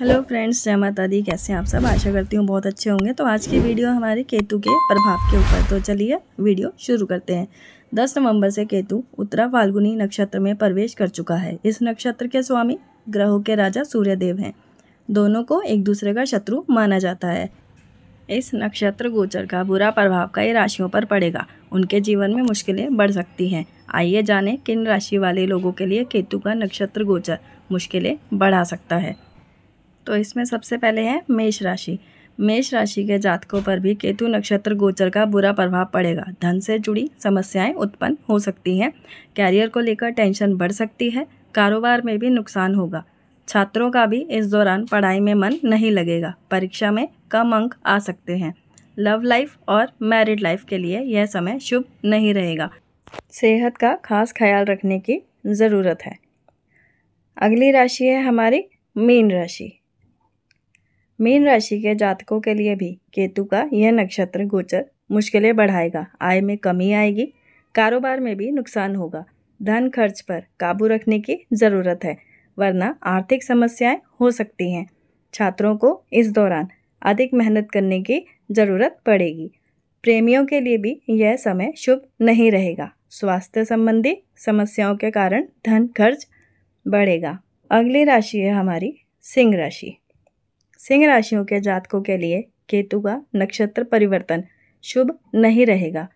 hello friends जय माता दी कैसे हैं आप सब आशा करती हूँ बहुत अच्छे होंगे तो आज की वीडियो हमारे केतु के प्रभाव के ऊपर तो चलिए वीडियो शुरू करते हैं 10 नवंबर से केतु उत्तरा फाल्गुनी नक्षत्र में प्रवेश कर चुका है इस नक्षत्र के स्वामी ग्रहों के राजा सूर्यदेव हैं दोनों को एक दूसरे का शत्रु माना जाता है इस नक्षत्र गोचर का बुरा प्रभाव कई राशियों पर पड़ेगा उनके जीवन में मुश्किलें बढ़ सकती हैं आइए जानें किन राशि वाले लोगों के लिए केतु का नक्षत्र गोचर मुश्किलें बढ़ा सकता है तो इसमें सबसे पहले है मेष राशि मेष राशि के जातकों पर भी केतु नक्षत्र गोचर का बुरा प्रभाव पड़ेगा धन से जुड़ी समस्याएं उत्पन्न हो सकती हैं कैरियर को लेकर टेंशन बढ़ सकती है कारोबार में भी नुकसान होगा छात्रों का भी इस दौरान पढ़ाई में मन नहीं लगेगा परीक्षा में कम अंक आ सकते हैं लव लाइफ और मैरिड लाइफ के लिए यह समय शुभ नहीं रहेगा सेहत का खास ख्याल रखने की ज़रूरत है अगली राशि है हमारी मीन राशि मीन राशि के जातकों के लिए भी केतु का यह नक्षत्र गोचर मुश्किलें बढ़ाएगा आय में कमी आएगी कारोबार में भी नुकसान होगा धन खर्च पर काबू रखने की ज़रूरत है वरना आर्थिक समस्याएं हो सकती हैं छात्रों को इस दौरान अधिक मेहनत करने की ज़रूरत पड़ेगी प्रेमियों के लिए भी यह समय शुभ नहीं रहेगा स्वास्थ्य संबंधी समस्याओं के कारण धन खर्च बढ़ेगा अगली राशि है हमारी सिंह राशि सिंह राशियों के जातकों के लिए केतु का नक्षत्र परिवर्तन शुभ नहीं रहेगा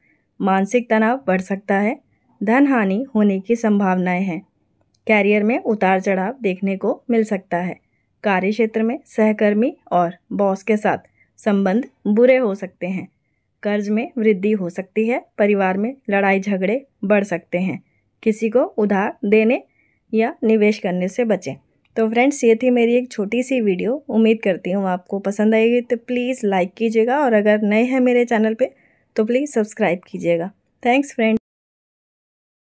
मानसिक तनाव बढ़ सकता है धन हानि होने की संभावनाएं हैं कैरियर में उतार चढ़ाव देखने को मिल सकता है कार्य क्षेत्र में सहकर्मी और बॉस के साथ संबंध बुरे हो सकते हैं कर्ज में वृद्धि हो सकती है परिवार में लड़ाई झगड़े बढ़ सकते हैं किसी को उधार देने या निवेश करने से बचें तो फ्रेंड्स ये थी मेरी एक छोटी सी वीडियो उम्मीद करती हूँ आपको पसंद आएगी तो प्लीज़ लाइक कीजिएगा और अगर नए हैं मेरे चैनल पे तो प्लीज़ सब्सक्राइब कीजिएगा थैंक्स फ्रेंड्स